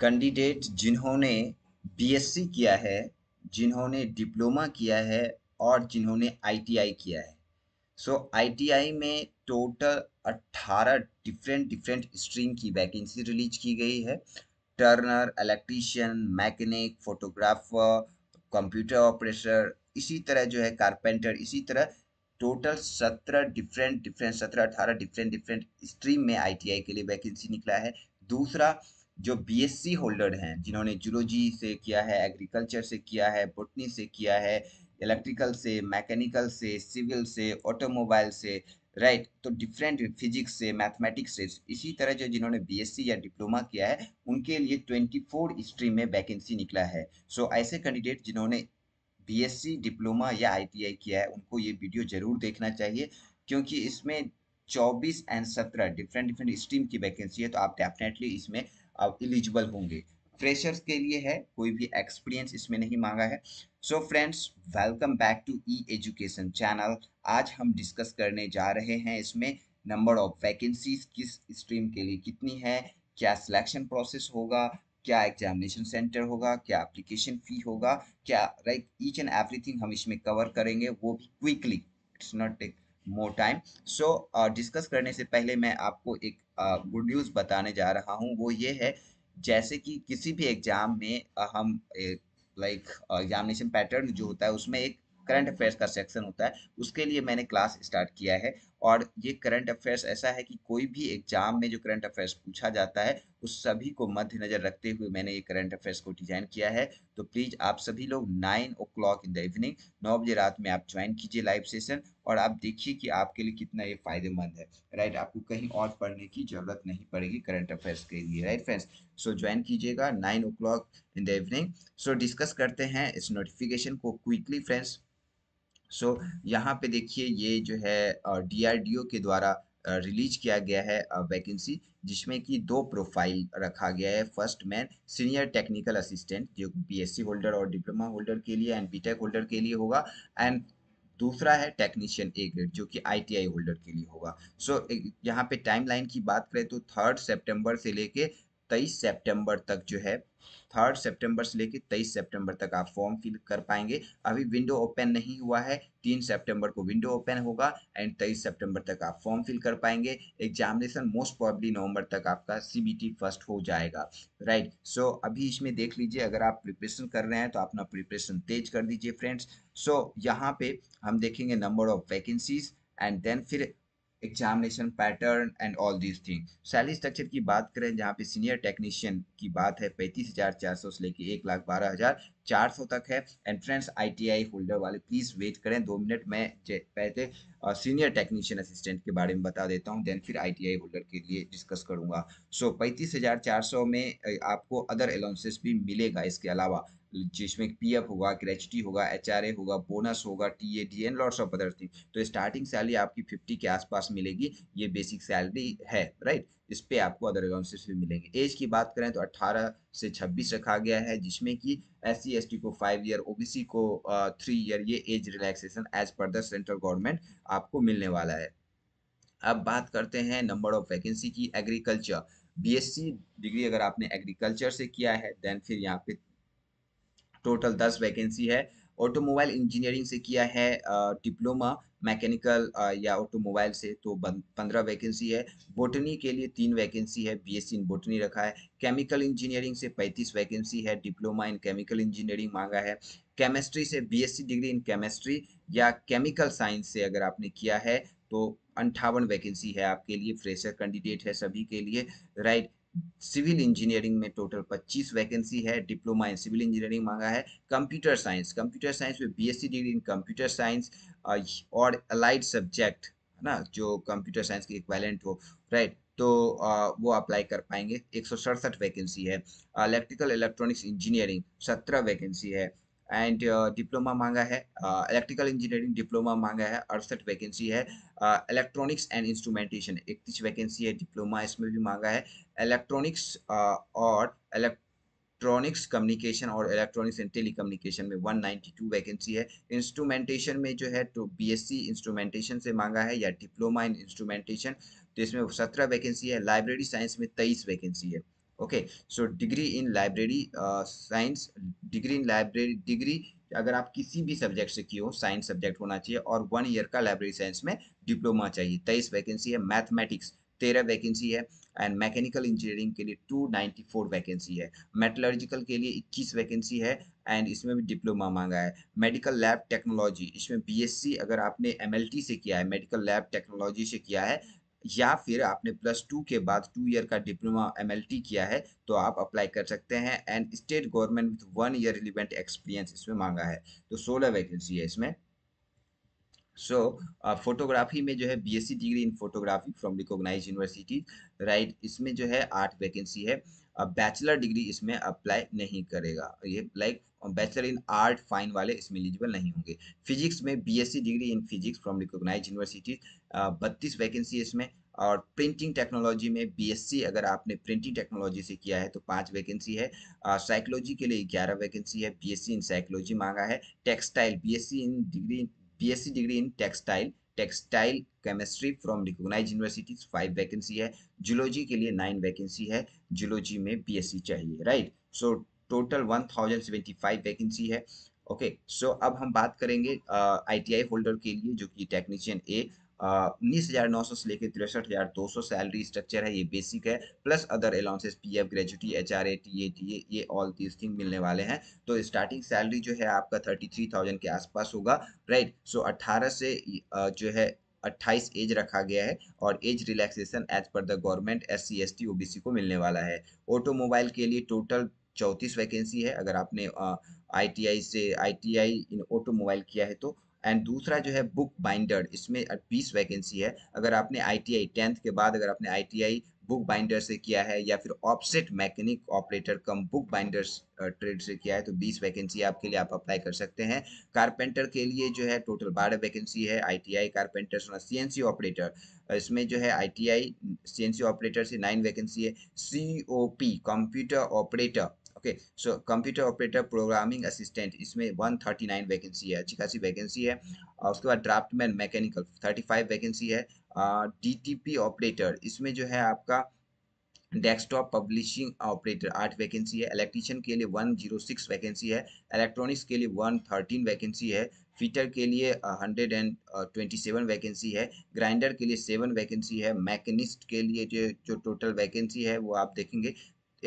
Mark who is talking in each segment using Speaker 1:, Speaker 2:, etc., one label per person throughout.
Speaker 1: Candidate जिन्होंने BSc किया है जिन्होंने डिप्लोमा किया है और जिन्होंने आईटीआई किया है सो so, आईटीआई में टोटल 18 डिफरेंट डिफरेंट स्ट्रीम की वैकेंसी रिलीज की गई है turner electrician mechanic photographer computer operator इसी तरह जो है कारपेंटर इसी तरह टोटल सत्रह डिफरेंट डिफरेंट सत्रह अठारह डिफरेंट डिफरेंट स्ट्रीम में आईटीआई के लिए वैकेंसी निकला है दूसरा जो बीएससी होल्डर हैं जिन्होंने जूलोजी से किया है एग्रीकल्चर से किया है बोटनी से किया है इलेक्ट्रिकल से मैकेनिकल से सिविल से ऑटोमोबाइल से राइट right, तो डिफरेंट फिजिक्स से मैथमेटिक्स से इसी तरह जो जिन्होंने बीएससी या डिप्लोमा किया है उनके लिए ट्वेंटी फोर स्ट्रीम में वैकेंसी निकला है सो so, ऐसे कैंडिडेट जिन्होंने बीएससी डिप्लोमा या आईटीआई किया है उनको ये वीडियो जरूर देखना चाहिए क्योंकि इसमें चौबीस एंड सत्रह डिफरेंट डिफरेंट स्ट्रीम की वैकेंसी है तो आप डेफिनेटली इसमें एलिजिबल होंगे फ्रेशर्स के लिए है कोई भी एक्सपीरियंस इसमें नहीं मांगा है so friends welcome back to E education channel आज हम डिस्कस करने जा रहे हैं इसमें नंबर ऑफ वैकेंसीज किस स्ट्रीम के लिए कितनी है क्या सिलेक्शन प्रोसेस होगा क्या एग्जामिनेशन सेंटर होगा क्या एप्लीकेशन फी होगा क्या लाइक ईच एंड एवरीथिंग हम इसमें कवर करेंगे वो भी quickly it's not take more time so discuss करने से पहले मैं आपको एक गुड न्यूज़ बताने जा रहा हूँ वो ये है जैसे कि किसी भी एग्ज़ाम में हम लाइक एग्जामिनेशन पैटर्न जो होता है उसमें एक करंट अफेयर्स का सेक्शन होता है उसके लिए मैंने क्लास स्टार्ट किया है और ये करंट अफेयर्स ऐसा है कि कोई भी एग्जाम में जो करंट अफेयर्स पूछा जाता है उस सभी को मद्देनजर रखते हुए मैंने ये करंट अफेयर्स को डिजाइन किया है तो प्लीज आप सभी लोग nine o'clock in the evening नौ बजे रात में आप ज्वाइन कीजिए लाइव सेशन और आप देखिए कि आपके लिए कितना ये फायदेमंद है राइट आपको कहीं और पढ़ने की जरूरत नहीं पड़ेगी करंट अफेयर्स के लिए राइट फ्रेंड्स सो ज्वाइन कीजिएगा nine o'clock in the evening so discuss करते हैं इस नोटिफिकेशन को क्विकली फ्रेंड्स सो so, यहाँ पे देखिए ये जो है डीआरडीओ के द्वारा रिलीज किया गया है वैकेंसी जिसमें कि दो प्रोफाइल रखा गया है first man senior technical assistant जो बीएससी होल्डर और डिप्लोमा होल्डर के लिए एंड बीटेक होल्डर के लिए होगा एंड दूसरा है टेक्नीशियन ए ग्रेड जो कि आईटीआई होल्डर के लिए होगा सो so, यहाँ पे टाइमलाइन की बात करें तो थर्ड सेप्टेम्बर से लेके तेईस सेप्टेम्बर तक जो है थर्ड सितंबर से लेकर तेईस सितंबर तक आप फॉर्म फिल कर पाएंगे अभी विंडो ओपन नहीं हुआ है तीन सितंबर को विंडो ओपन होगा एंड तेईस सितंबर तक आप फॉर्म फिल कर पाएंगे एग्जामिनेशन मोस्ट प्रॉब्ली नवंबर तक आपका सीबीटी फर्स्ट हो जाएगा राइट right. सो so, अभी इसमें देख लीजिए अगर आप प्रिपरेशन कर रहे हैं तो अपना प्रिपरेशन तेज कर दीजिए फ्रेंड्स सो so, यहाँ पे हम देखेंगे number of vacancies and then फिर examination pattern and all these thing salary structure की बात करें जहाँ पे सीनियर टेक्नीशियन की बात है पैंतीस हज़ार चार सौ से लेके एक लाख बारह हज़ार चार सौ तक है एंट्रेंस आईटीआई होल्डर वाले प्लीज़ वेट करें दो मिनट मैं पहले सीनियर टेक्नीशियन असिस्टेंट के बारे में बता देता हूँ देन फिर आईटीआई होल्डर के लिए डिस्कस करूंगा सो पैंतीस हज़ार चार सौ में आपको अदर अलाउंसेस भी मिलेगा इसके अलावा जिसमें पी एफ होगा ग्रेचुटी होगा एच आर ए होगा बोनस होगा T A D and lots of other thing तो स्टार्टिंग सैलरी आपकी फिफ्टी के आसपास मिलेगी ये बेसिक सैलरी है राइट इस पे आपको अदर अलाउंसेस भी मिलेंगे एज की बात करें तो 18 से 26 रखा गया है जिसमें कि एस सी को फाइव ईयर सी को थ्री ईयर ये एज रिलैक्सेशन एज पर द सेंट्रल गवर्नमेंट आपको मिलने वाला है अब बात करते हैं नंबर ऑफ वैकेंसी की एग्रीकल्चर बीएससी डिग्री अगर आपने एग्रीकल्चर से किया है देन फिर यहाँ पे टोटल दस वैकेंसी है ऑटोमोबाइल इंजीनियरिंग से किया है डिप्लोमा मैकेनिकल या ऑटोमोबाइल से तो पंद्रह वैकेंसी है बोटनी के लिए तीन वैकेंसी है बीएससी इन बोटनी रखा है केमिकल इंजीनियरिंग से पैंतीस वैकेंसी है डिप्लोमा इन केमिकल इंजीनियरिंग मांगा है केमिस्ट्री से बीएससी डिग्री इन केमिस्ट्री या केमिकल साइंस से अगर आपने किया है तो अंठावन वैकेंसी है आपके लिए फ्रेशर कैंडिडेट है सभी के लिए राइट right, सिविल इंजीनियरिंग में टोटल 25 वैकेंसी है डिप्लोमा इन सिविल इंजीनियरिंग मांगा है कंप्यूटर साइंस कंप्यूटर साइंस में BSc degree in computer science और अलाइड सब्जेक्ट है ना जो कंप्यूटर साइंस के इक्वेलेंट हो राइट तो वो अप्लाई कर पाएंगे एक वैकेंसी है इलेक्ट्रिकल इलेक्ट्रॉनिक्स इंजीनियरिंग सत्रह वैकेंसी है एंड डिप्लोमा uh, मांगा है इलेक्ट्रिकल इंजीनियरिंग डिप्लोमा मांगा है अड़सठ वैकेंसी है इलेक्ट्रॉनिक्स एंड इंस्ट्रूमेंटेशन इकतीस वैकेंसी है डिप्लोमा इसमें भी मांगा है इलेक्ट्रॉनिक्स uh, और इलेक्ट्रॉनिक्स कम्युनिकेशन और इलेक्ट्रॉनिक्स एंड टेली कम्युनिकेशन में टू वैकेंसी है इंस्ट्रूमेंटेशन में जो है तो बी एस सी इंस्ट्रूमेंटेशन से मांगा है या डिप्लोमा इन इंस्ट्रूमेंटेशन तो इसमें सत्रह वैकेंसी है लाइब्रेरी साइंस में तेईस वैकेंसी है okay so degree in library science degree in library degree अगर आप किसी भी सब्जेक्ट से किए हो साइंस सब्जेक्ट होना चाहिए और वन ईयर का लाइब्रेरी साइंस में डिप्लोमा चाहिए तेईस वैकेंसी है मैथमेटिक्स तेरह वैकेंसी है एंड मैकेनिकल इंजीनियरिंग के लिए टू नाइन्टी फोर वैकेंसी है मेटोलॉजिकल के लिए इक्कीस वैकेंसी है एंड इसमें भी डिप्लोमा मांगा है मेडिकल लैब टेक्नोलॉजी इसमें बीएससी अगर आपने एमएलटी से किया है मेडिकल लैब टेक्नोलॉजी से किया है या फिर आपने प्लस टू के बाद टू ईयर का डिप्लोमा एम किया है तो आप अप्लाई कर सकते हैं and state government with one year relevant experience इसमें मांगा है तो सोलह वैकेंसी है इसमें सो so, फोटोग्राफी uh, में जो है BSc degree in photography from recognise university right इसमें जो है आठ वैकेंसी है बैचलर डिग्री इसमें अप्लाई नहीं करेगा ये like bachelor in art fine वाले इसमें एलिजिबल नहीं होंगे फिजिक्स में BSc degree in physics from recognise universities बत्तीस वैकेंसी इसमें और प्रिंटिंग टेक्नोलॉजी में बीएससी अगर आपने प्रिंटिंग टेक्नोलॉजी से किया है तो पाँच वैकेंसी है साइकोलॉजी के लिए ग्यारह वैकेंसी है बीएससी इन साइकोलॉजी मांगा है textile BSc in degree BSc degree in textile textile chemistry from recognise universities five vacancy है जुलॉजी के लिए नाइन वैकेंसी है जुलॉजी में बी चाहिए right so total one thousand seventy five vacancy है okay okay, so so अब हम बात करेंगे आई टी आई होल्डर के लिए जो कि टेक्नीशियन ए Uh, उन्नीस हज़ार नौ सौ से लेकर तिरसठ हज़ार दो सौ सैलरी स्ट्रक्चर है ये बेसिक है plus other allowances P F gratuity H R A T A T A ये ऑल दीज थिंग मिलने वाले हैं तो स्टार्टिंग सैलरी जो है आपका थर्टी थ्री थाउजेंड के आसपास होगा राइट सो अट्ठारह से uh, जो है अट्ठाईस एज रखा गया है और एज रिलैक्सेशन एज पर the government S C S T O B C को मिलने वाला है ऑटोमोबाइल के लिए टोटल चौंतीस वैकेंसी है अगर आपने आई टी आई से आई टी आई इन ऑटोमोबाइल किया है तो एंड दूसरा जो है बुक बाइंडर इसमें बीस वैकेंसी है अगर आपने आई टी आई टेंथ के बाद अगर आपने I T I book binder से किया है या फिर offset mechanic operator cum book binder trade से किया है तो 20 वैकेंसी आपके लिए आप अप्लाई कर सकते हैं कारपेंटर के लिए जो है टोटल बारह वैकेंसी है आईटीआई कारपेंटर और सीएनसी ऑपरेटर इसमें जो है आईटीआई सीएनसी ऑपरेटर से नाइन वैकेंसी है COP computer operator okay so computer operator programming assistant इसमें 139 वैकेंसी है अच्छी खासी वैकेंसी है और उसके बाद ड्राफ्टमैन मैकेनिकल 35 वैकेंसी है डीटीपी ऑपरेटर इसमें जो है आपका डेस्कटॉप पब्लिशिंग ऑपरेटर आठ वैकेंसी है इलेक्ट्रीशियन के लिए 106 वैकेंसी है इलेक्ट्रॉनिक्स के लिए 113 वैकेंसी है फिटर के लिए 127 uh, वैकेंसी uh, है ग्राइंडर के लिए सेवन वैकेंसी है मैकेनिस्ट के लिए जो जो टोटल वैकेंसी है वो आप देखेंगे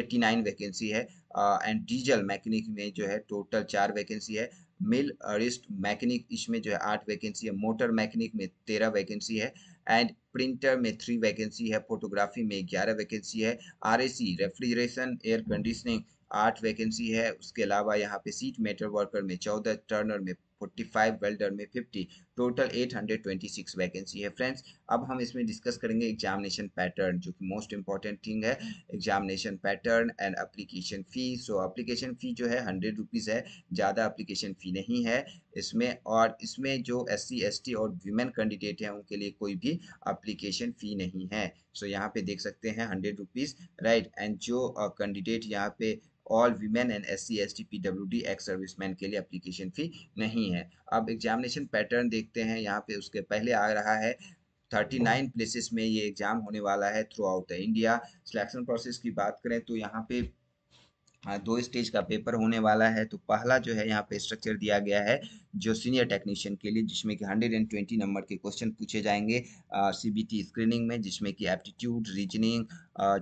Speaker 1: 89 वैकेंसी है एंड डीजल मैकेनिक में जो है टोटल चार वैकेंसी है मिल रिस्ट मैकेनिक इसमें जो है आठ वैकेंसी है मोटर मैकेनिक में तेरह वैकेंसी है एंड प्रिंटर में थ्री वैकेंसी है फोटोग्राफी में ग्यारह वैकेंसी है आरएसी रेफ्रिजरेशन एयर कंडीशनिंग आठ वैकेंसी है उसके अलावा यहाँ पे सीट मेटल वर्कर में चौदह टर्नर में 45 वेल्डर में 50 टोटल 826 वैकेंसी है फ्रेंड्स अब हम इसमें डिस्कस करेंगे एग्जामिनेशन पैटर्न जो कि मोस्ट इंपॉर्टेंट थिंग है examination pattern and application fee so application fee जो है हंड्रेड रुपीज़ है ज़्यादा एप्लीकेशन फ़ी नहीं है इसमें और इसमें जो एस सी और वीमेन कैंडिडेट हैं उनके लिए कोई भी अप्लीकेशन फ़ी नहीं है सो so, यहाँ पे देख सकते हैं हंड्रेड रुपीज़ राइट एंड जो कैंडिडेट uh, यहाँ पे all women and S C S T P W D ex serviceman के लिए अप्लीकेशन फ़ी नहीं है अब एग्जामिनेशन पैटर्न देखते हैं यहाँ पे उसके पहले आ रहा है 39 प्लेसेस में ये एग्ज़ाम होने वाला है throughout the India selection process की बात करें तो यहाँ पे हाँ, दो स्टेज का पेपर होने वाला है तो पहला जो है यहाँ पे स्ट्रक्चर दिया गया है जो सीनियर टेक्नीशियन के लिए जिसमें कि हंड्रेड एंड ट्वेंटी नंबर के क्वेश्चन पूछे जाएंगे सीबीटी स्क्रीनिंग में जिसमें कि aptitude reasoning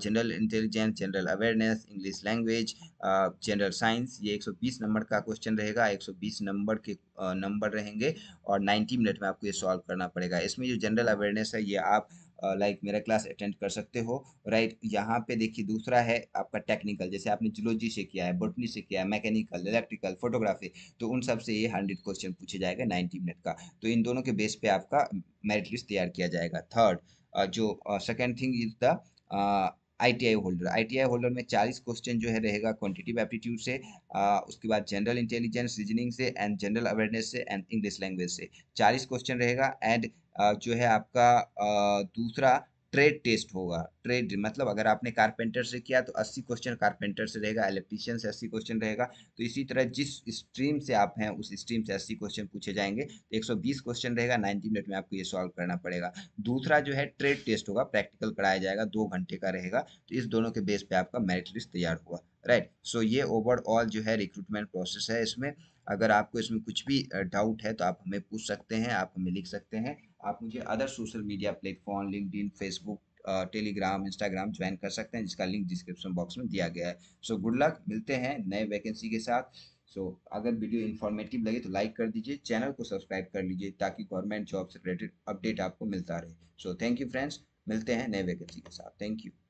Speaker 1: general intelligence general awareness English language general science ये 120 नंबर का क्वेश्चन रहेगा 120 नंबर के नंबर रहेंगे और 90 मिनट में आपको ये सॉल्व करना पड़ेगा इसमें जो जनरल अवेयरनेस है ये आप लाइक मेरा क्लास अटेंड कर सकते हो राइट यहाँ पे देखिए दूसरा है आपका टेक्निकल जैसे आपने जुलोजी से किया है बोटनी से किया है मैकेनिकल इलेक्ट्रिकल फोटोग्राफी तो उन सब से ये हंड्रेड क्वेश्चन पूछे जाएगा नाइन्टी मिनट का तो इन दोनों के बेस पे आपका मेरिट लिस्ट तैयार किया जाएगा थर्ड जो second thing is the ITI holder ITI holder में 40 क्वेश्चन जो है रहेगा क्वांटिटिव एप्टीट्यूड से आ, उसके बाद जनरल इंटेलिजेंस रीजनिंग से एंड जनरल अवेयरनेस से एंड इंग्लिश लैंग्वेज से 40 क्वेश्चन रहेगा एंड जो है आपका दूसरा ट्रेड टेस्ट होगा ट्रेड मतलब अगर आपने कारपेंटर से किया तो 80 क्वेश्चन कारपेंटर से रहेगा इलेक्ट्रीशियन से 80 क्वेश्चन रहेगा तो इसी तरह जिस स्ट्रीम से आप हैं उस स्ट्रीम से 80 क्वेश्चन पूछे जाएंगे तो 120 क्वेश्चन रहेगा 90 मिनट में आपको ये सॉल्व करना पड़ेगा दूसरा जो है ट्रेड टेस्ट होगा प्रैक्टिकल कराया जाएगा दो घंटे का रहेगा तो इस दोनों के बेस पर आपका मेरिट लिस्ट तैयार हुआ राइट सो ये ओवरऑल जो है रिक्रूटमेंट प्रोसेस है इसमें अगर आपको इसमें कुछ भी डाउट है तो आप हमें पूछ सकते हैं आप हमें लिख सकते हैं आप मुझे other social media platform LinkedIn Facebook Telegram Instagram join कर सकते हैं जिसका लिंक डिस्क्रिप्शन बॉक्स में दिया गया है सो गुड लक मिलते हैं नए वैकेंसी के साथ सो so, अगर वीडियो इन्फॉर्मेटिव लगे तो लाइक कर दीजिए चैनल को सब्सक्राइब कर लीजिए ताकि गवर्नमेंट जॉब से रिलेटेड अपडेट आपको मिलता रहे सो थैंक यू फ्रेंड्स मिलते हैं नए वैकेंसी के साथ थैंक यू